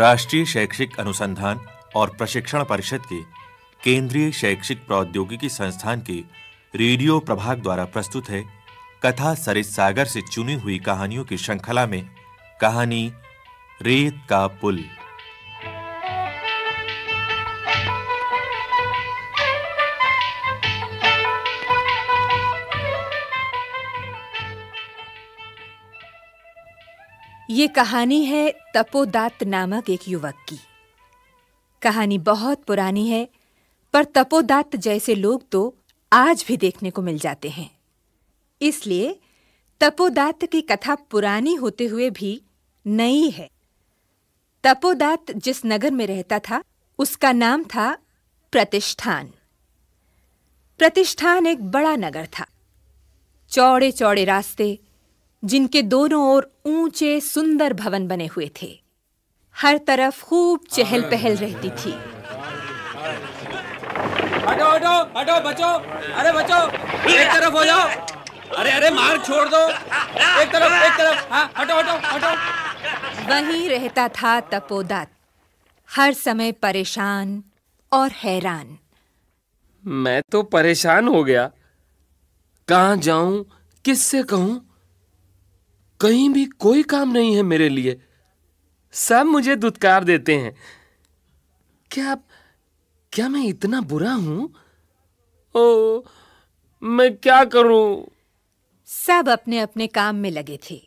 राष्ट्रीय शैक्षिक अनुसंधान और प्रशिक्षण परिषद के केंद्रीय शैक्षिक प्रौद्योगिकी संस्थान के रेडियो प्रभाग द्वारा प्रस्तुत है कथा सरित सागर से चुनी हुई कहानियों की श्रृंखला में कहानी रेत का पुल ये कहानी है तपोदात नामक एक युवक की कहानी बहुत पुरानी है पर तपोदात जैसे लोग तो आज भी देखने को मिल जाते हैं इसलिए तपोदात की कथा पुरानी होते हुए भी नई है तपोदात जिस नगर में रहता था उसका नाम था प्रतिष्ठान प्रतिष्ठान एक बड़ा नगर था चौड़े चौड़े रास्ते जिनके दोनों ओर ऊंचे सुंदर भवन बने हुए थे हर तरफ खूब चहल पहल रहती थी हटो हटो हटो बचो अरे बचो एक तरफ हो जाओ अरे अरे मार छोड़ दो एक तरफ एक तरफ हाँ, हटो हटो हटो वहीं रहता था तपोदत्त हर समय परेशान और हैरान मैं तो परेशान हो गया कहां जाऊं किससे कहूं कहीं भी कोई काम नहीं है मेरे लिए सब मुझे दुत्कार देते हैं क्या आप क्या मैं इतना बुरा हूं ओ मैं क्या करूं सब अपने अपने काम में लगे थे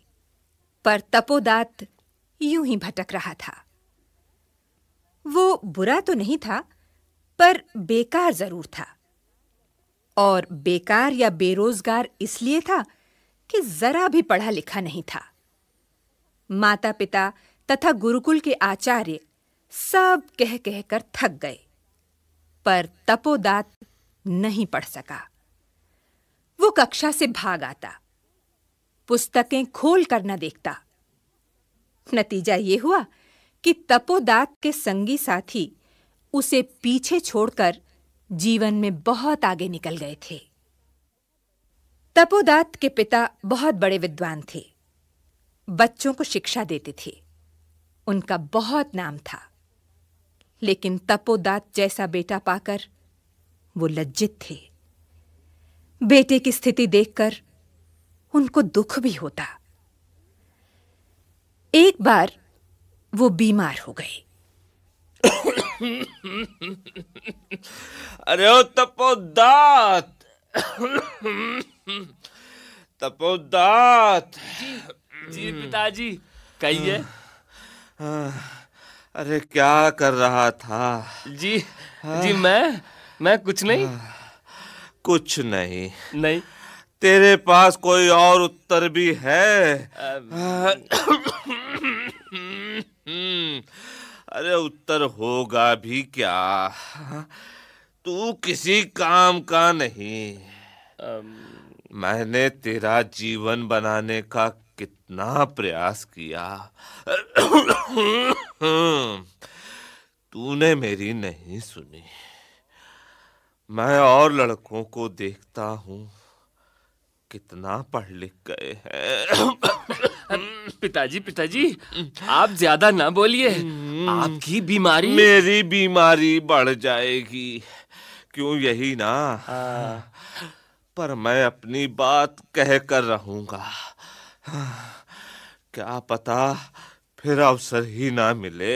पर तपोदात यूं ही भटक रहा था वो बुरा तो नहीं था पर बेकार जरूर था और बेकार या बेरोजगार इसलिए था कि जरा भी पढ़ा लिखा नहीं था माता पिता तथा गुरुकुल के आचार्य सब कह कह कर थक गए पर तपोदात नहीं पढ़ सका वो कक्षा से भाग आता पुस्तकें खोल कर न देखता नतीजा यह हुआ कि तपोदात के संगी साथी उसे पीछे छोड़कर जीवन में बहुत आगे निकल गए थे तपोदात के पिता बहुत बड़े विद्वान थे बच्चों को शिक्षा देते थे उनका बहुत नाम था लेकिन तपोदात जैसा बेटा पाकर वो लज्जित थे बेटे की स्थिति देखकर उनको दुख भी होता एक बार वो बीमार हो गए अरे ओ तपोदात तपोदात जी पिताजी कहिए हाँ। अरे क्या कर रहा था जी हाँ। जी मैं मैं कुछ नहीं हाँ। कुछ नहीं नहीं तेरे पास कोई और उत्तर भी है अरे उत्तर होगा भी क्या तू किसी काम का नहीं मैंने तेरा जीवन बनाने का कितना प्रयास किया तूने मेरी नहीं सुनी मैं और लड़कों को देखता हूँ कितना पढ़ लिख गए हैं पिताजी पिताजी आप ज्यादा ना बोलिए हम्म। आपकी बीमारी मेरी बीमारी बढ़ जाएगी क्यों यही ना आ... हाँ। पर मैं अपनी बात कह कर रहूंगा क्या पता फिर अवसर ही ना मिले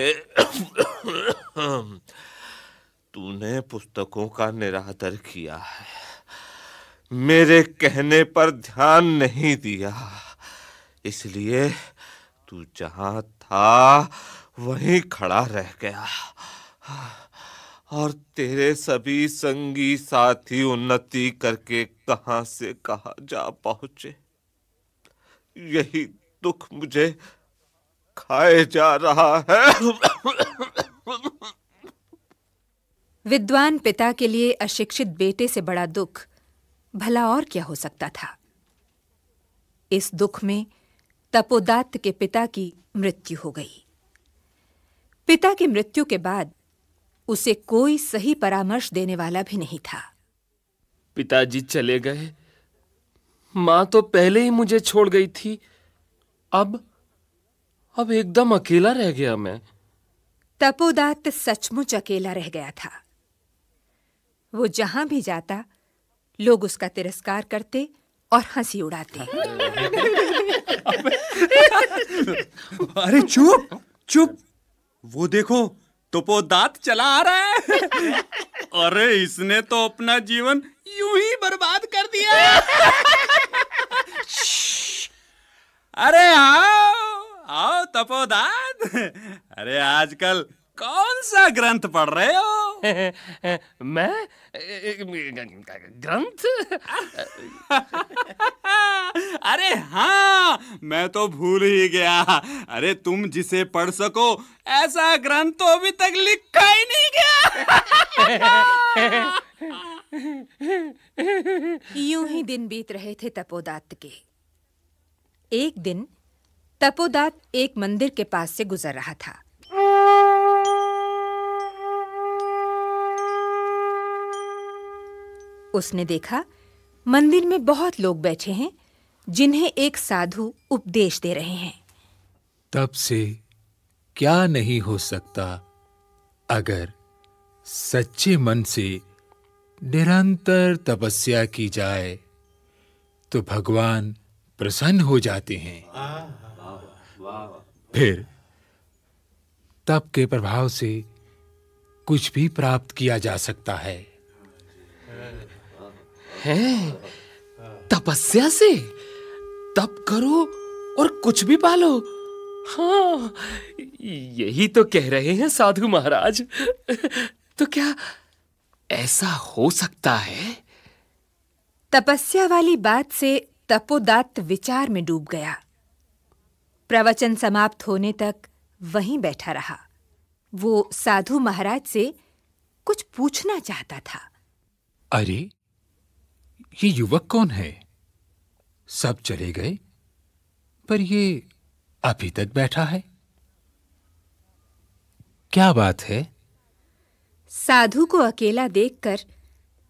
तूने पुस्तकों का निरादर किया है मेरे कहने पर ध्यान नहीं दिया इसलिए तू जहां था वहीं खड़ा रह गया और तेरे सभी संगी साथी उन्नति करके कहां से कहा जा पहुंचे यही दुख मुझे खाए जा रहा है विद्वान पिता के लिए अशिक्षित बेटे से बड़ा दुख भला और क्या हो सकता था इस दुख में तपोदात्त के पिता की मृत्यु हो गई पिता की मृत्यु के बाद उसे कोई सही परामर्श देने वाला भी नहीं था पिताजी चले गए मां तो पहले ही मुझे छोड़ गई थी अब अब एकदम अकेला रह गया मैं तपोदात सचमुच अकेला रह गया था वो जहां भी जाता लोग उसका तिरस्कार करते और हंसी उड़ाते अरे चुप चुप वो देखो दांत चला आ रहा है अरे इसने तो अपना जीवन यूं ही बर्बाद कर दिया अरे आओ आओ तपोदात अरे आजकल कौन सा ग्रंथ पढ़ रहे हो मैं ग्रंथ अरे हाँ मैं तो भूल ही गया अरे तुम जिसे पढ़ सको ऐसा ग्रंथ तो अभी तक लिखा ही नहीं गया यूं ही दिन बीत रहे थे तपोदात के एक दिन तपोदात एक मंदिर के पास से गुजर रहा था उसने देखा मंदिर में बहुत लोग बैठे हैं जिन्हें एक साधु उपदेश दे रहे हैं तब से क्या नहीं हो सकता अगर सच्चे मन से निरंतर तपस्या की जाए तो भगवान प्रसन्न हो जाते हैं फिर तप के प्रभाव से कुछ भी प्राप्त किया जा सकता है हैं तपस्या से तप करो और कुछ भी पालो हाँ यही तो कह रहे हैं साधु महाराज तो क्या ऐसा हो सकता है तपस्या वाली बात से तपोदात विचार में डूब गया प्रवचन समाप्त होने तक वहीं बैठा रहा वो साधु महाराज से कुछ पूछना चाहता था अरे ये युवक कौन है सब चले गए पर ये अभी तक बैठा है क्या बात है साधु को अकेला देखकर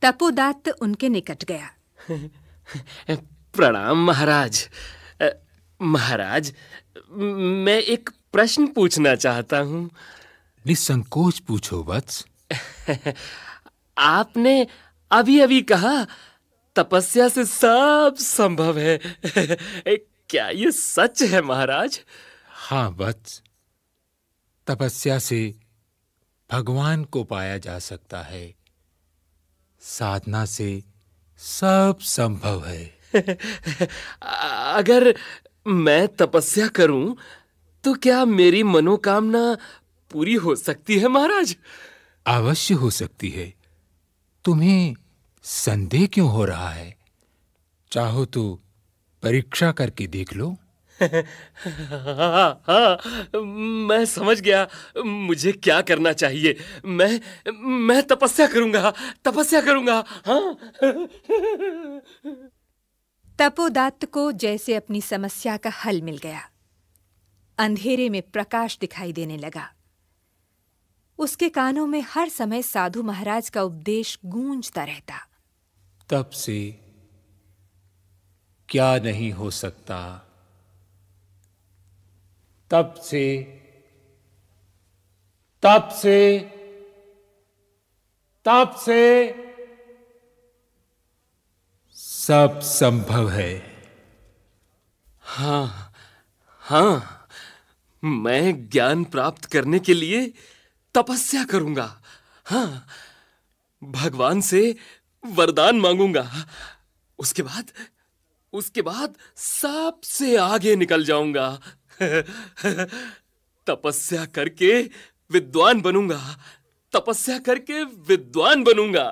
तपोदात्त उनके निकट गया प्रणाम महाराज महाराज मैं एक प्रश्न पूछना चाहता हूं निसंकोच पूछो वत्स आपने अभी-अभी कहा तपस्या से सब संभव है क्या ये सच है महाराज हाँ वत्स तपस्या से भगवान को पाया जा सकता है साधना से सब संभव है अगर मैं तपस्या करूं तो क्या मेरी मनोकामना पूरी हो सकती है महाराज अवश्य हो सकती है तुम्हें संदेह क्यों हो रहा है चाहो तो परीक्षा करके देख लो हा मैं समझ गया मुझे क्या करना चाहिए मैं मैं तपस्या करूंगा तपस्या करूंगा हाँ? तपोदात्त को जैसे अपनी समस्या का हल मिल गया अंधेरे में प्रकाश दिखाई देने लगा उसके कानों में हर समय साधु महाराज का उपदेश गूंजता रहता तब से क्या नहीं हो सकता तब से तब से तब से सब संभव है हाँ हाँ मैं ज्ञान प्राप्त करने के लिए तपस्या करूंगा हाँ भगवान से वरदान मांगूंगा उसके बाद उसके बाद सबसे आगे निकल जाऊंगा तपस्या करके विद्वान बनूंगा तपस्या करके विद्वान बनूंगा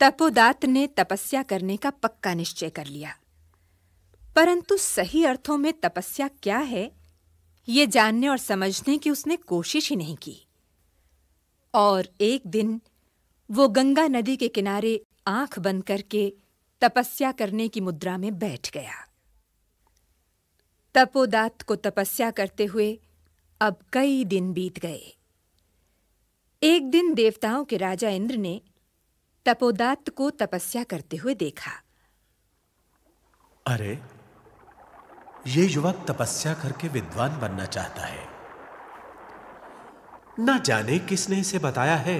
तपोदात ने तपस्या करने का पक्का निश्चय कर लिया परंतु सही अर्थों में तपस्या क्या है यह जानने और समझने की उसने कोशिश ही नहीं की और एक दिन वो गंगा नदी के किनारे आंख बंद करके तपस्या करने की मुद्रा में बैठ गया तपोदात को तपस्या करते हुए अब कई दिन बीत गए एक दिन देवताओं के राजा इंद्र ने तपोदात को तपस्या करते हुए देखा अरे ये युवक तपस्या करके विद्वान बनना चाहता है ना जाने किसने इसे बताया है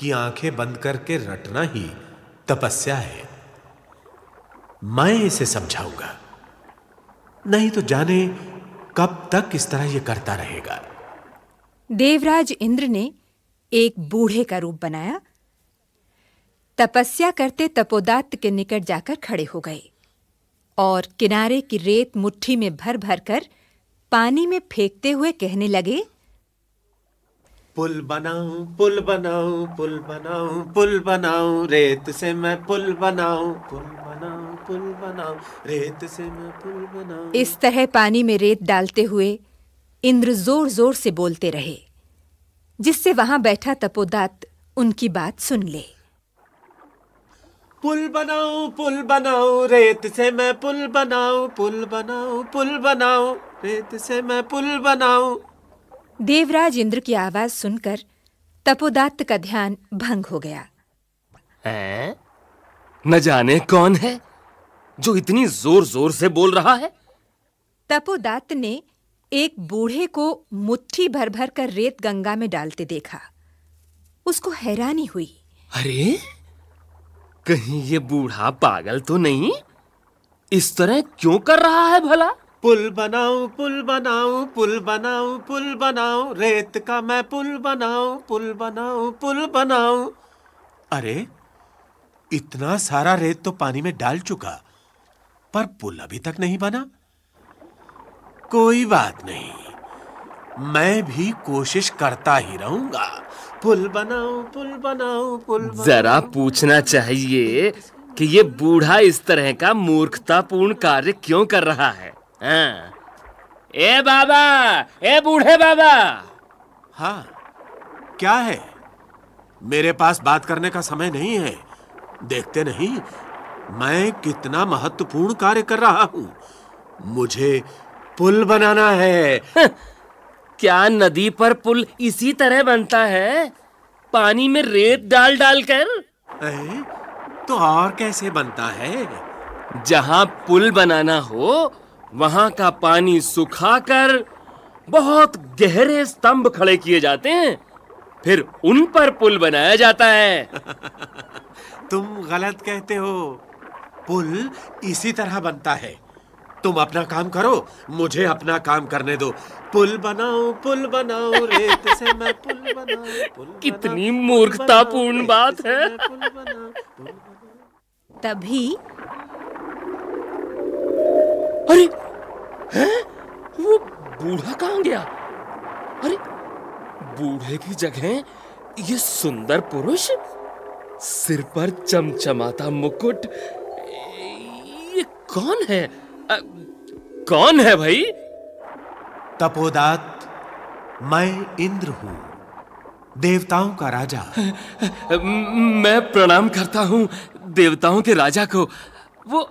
कि आंखें बंद करके रटना ही तपस्या है मैं इसे समझाऊंगा नहीं तो जाने कब तक इस तरह यह करता रहेगा देवराज इंद्र ने एक बूढ़े का रूप बनाया तपस्या करते तपोदात्त के निकट जाकर खड़े हो गए और किनारे की रेत मुट्ठी में भर भर कर पानी में फेंकते हुए कहने लगे पुल बनाऊं पुल बनाऊं पुल बनाऊं पुल बनाऊं रेत से मैं पुल बनाऊं पुल बनाऊं पुल बनाऊं रेत से मैं पुल बनाऊं इस तरह पानी में रेत डालते हुए इंद्र जोर जोर से बोलते रहे जिससे वहां बैठा तपोदात उनकी बात सुन ले पुल बनाऊं पुल बनाऊं रेत से मैं पुल बनाऊं पुल बनाऊं पुल बनाऊं रेत से मैं पुल बनाऊं देवराज इंद्र की आवाज सुनकर तपोदात्त का ध्यान भंग हो गया है? न जाने कौन है जो इतनी जोर जोर से बोल रहा है तपोदात्त ने एक बूढ़े को मुट्ठी भर भर कर रेत गंगा में डालते देखा उसको हैरानी हुई अरे कहीं ये बूढ़ा पागल तो नहीं इस तरह क्यों कर रहा है भला पुल बनाऊ पुल बनाऊ पुल बनाऊ पुल बनाऊ रेत का मैं पुल बनाऊ पुल बनाऊ पुल बनाऊ अरे इतना सारा रेत तो पानी में डाल चुका पर पुल अभी तक नहीं बना कोई बात नहीं मैं भी कोशिश करता ही रहूंगा पुल बनाऊ पुल बनाऊ पुल बनाओ। जरा पूछना चाहिए कि ये बूढ़ा इस तरह का मूर्खतापूर्ण कार्य क्यों कर रहा है हाँ। ए बाबा ए बूढ़े बाबा हाँ क्या है मेरे पास बात करने का समय नहीं है देखते नहीं मैं कितना महत्वपूर्ण कार्य कर रहा हूँ मुझे पुल बनाना है हाँ, क्या नदी पर पुल इसी तरह बनता है पानी में रेत डाल डाल कर ए, तो और कैसे बनता है जहाँ पुल बनाना हो वहां का पानी सुखाकर बहुत गहरे स्तंभ खड़े किए जाते हैं फिर उन पर पुल बनाया जाता है तुम गलत कहते हो पुल इसी तरह बनता है तुम अपना काम करो मुझे अपना काम करने दो पुल बनाओ पुल बनाओ रेत से मैं पुल बनाओ कितनी मूर्खतापूर्ण बात है तभी अरे है? वो बूढ़ा कहाँ गया अरे बूढ़े की जगह ये सुंदर पुरुष सिर पर चमचमाता मुकुट ये कौन है आ, कौन है भाई तपोदात मैं इंद्र हूं देवताओं का राजा मैं प्रणाम करता हूं देवताओं के राजा को वो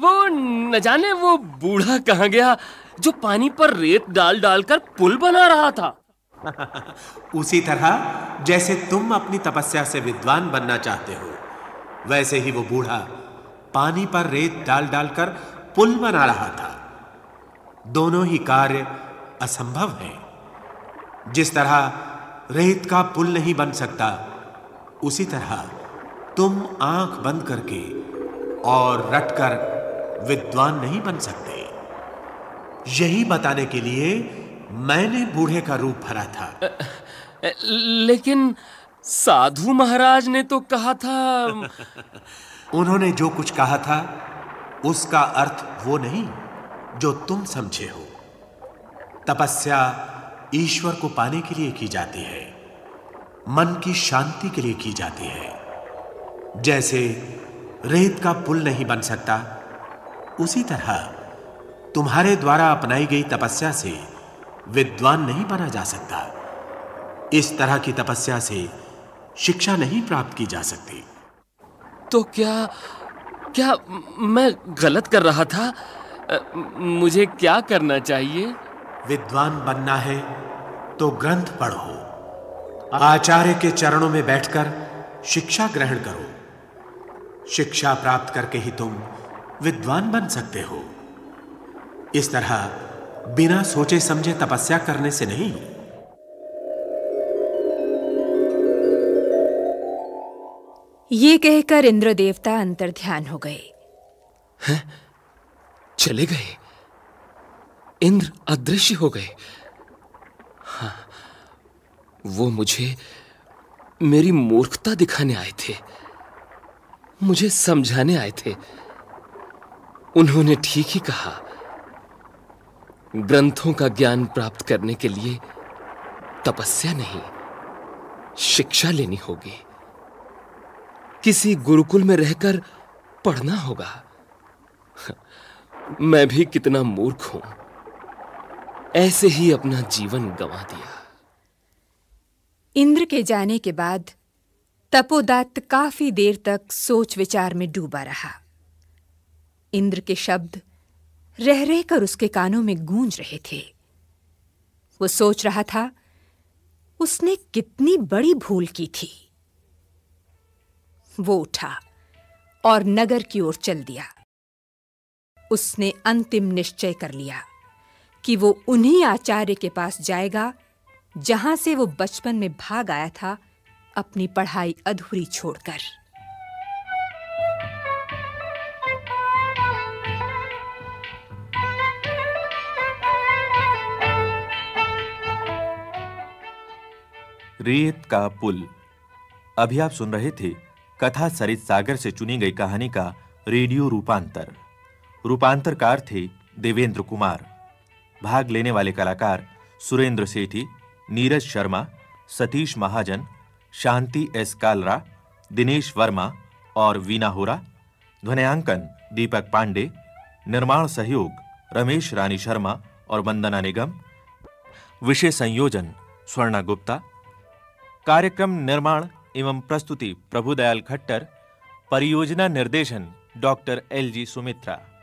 वो न जाने वो बूढ़ा कहाँ गया जो पानी पर रेत डाल डाल कर पुल बना रहा था उसी तरह जैसे तुम अपनी तपस्या से विद्वान बनना चाहते हो वैसे ही वो बूढ़ा पानी पर रेत डाल डाल कर पुल बना रहा था दोनों ही कार्य असंभव हैं जिस तरह रेत का पुल नहीं बन सकता उसी तरह तुम आंख बंद करके और रटकर विद्वान नहीं बन सकते यही बताने के लिए मैंने बूढ़े का रूप भरा था लेकिन साधु महाराज ने तो कहा था उन्होंने जो कुछ कहा था उसका अर्थ वो नहीं जो तुम समझे हो तपस्या ईश्वर को पाने के लिए की जाती है मन की शांति के लिए की जाती है जैसे रेत का पुल नहीं बन सकता उसी तरह तुम्हारे द्वारा अपनाई गई तपस्या से विद्वान नहीं बना जा सकता इस तरह की तपस्या से शिक्षा नहीं प्राप्त की जा सकती तो क्या क्या मैं गलत कर रहा था मुझे क्या करना चाहिए विद्वान बनना है तो ग्रंथ पढ़ो आचार्य के चरणों में बैठकर शिक्षा ग्रहण करो शिक्षा प्राप्त करके ही तुम विद्वान बन सकते हो इस तरह बिना सोचे समझे तपस्या करने से नहीं ये कहकर इंद्र देवता अंतर ध्यान हो गए हैं? चले गए इंद्र अदृश्य हो गए हाँ, वो मुझे मेरी मूर्खता दिखाने आए थे मुझे समझाने आए थे उन्होंने ठीक ही कहा ग्रंथों का ज्ञान प्राप्त करने के लिए तपस्या नहीं शिक्षा लेनी होगी किसी गुरुकुल में रहकर पढ़ना होगा मैं भी कितना मूर्ख हूं ऐसे ही अपना जीवन गंवा दिया इंद्र के जाने के बाद तपोदत्त काफी देर तक सोच विचार में डूबा रहा इंद्र के शब्द रह रह कर उसके कानों में गूंज रहे थे वो सोच रहा था उसने कितनी बड़ी भूल की थी वो उठा और नगर की ओर चल दिया उसने अंतिम निश्चय कर लिया कि वो उन्हीं आचार्य के पास जाएगा जहां से वो बचपन में भाग आया था अपनी पढ़ाई अधूरी छोड़कर रेत का पुल अभी आप सुन रहे थे कथा सरित सागर से चुनी गई कहानी का रेडियो रूपांतर रूपांतरकार थे देवेंद्र कुमार भाग लेने वाले कलाकार सुरेंद्र सेठी नीरज शर्मा सतीश महाजन शांति एस कालरा दिनेश वर्मा और वीना होरा ध्वनियांकन दीपक पांडे निर्माण सहयोग रमेश रानी शर्मा और वंदना निगम विषय संयोजन स्वर्णा गुप्ता कार्यक्रम निर्माण एवं प्रस्तुति प्रभुदयाल खट्टर परियोजना निर्देशन डॉक्टर एल जी सुमित्रा